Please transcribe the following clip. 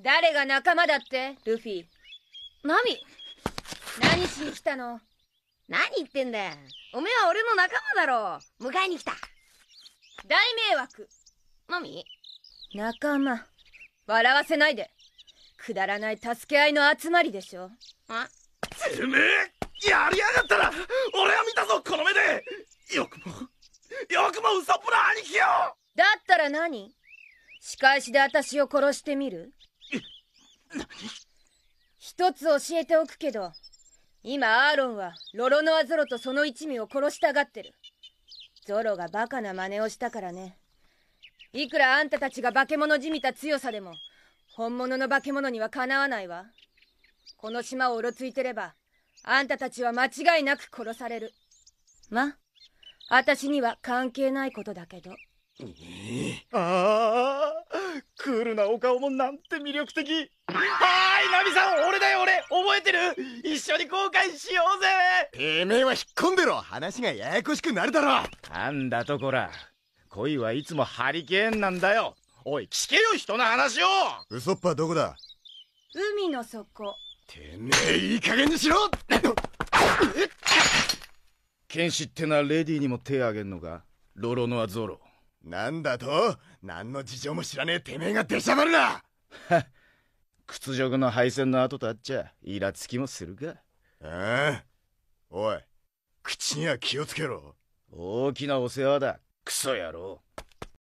誰が仲間だってルフィマミ何しに来たの何言ってんだよおめえは俺の仲間だろ迎えに来た大迷惑マミ仲間笑わせないでくだらない助け合いの集まりでしょあてめえやりやがったら俺は見たぞこの目でよくもよくもうソっぽな兄貴よだったら何仕返しで私を殺してみる一つ教えておくけど今アーロンはロロノア・ゾロとその一味を殺したがってるゾロがバカな真似をしたからねいくらあんたたちが化け物じみた強さでも本物の化け物にはかなわないわこの島をうろついてればあんたたちは間違いなく殺されるまあ私には関係ないことだけどええー、ああなお顔もなんて魅力的はいナミさん俺だよ俺覚えてる一緒に後悔しようぜてめえは引っ込んでろ話がややこしくなるだろなんだとこら恋はいつもハリケーンなんだよおい聞けよ人の話をウソッパどこだ海の底てめえいい加減にしろ 剣士ってのはレディーにも手あげんのかロロノアゾロなんだと何の事情も知らねえてめえが出しゃばるなは 屈辱の敗戦の後とあっちゃイラつきもするかああおい口には気をつけろ大きなお世話だクソ野郎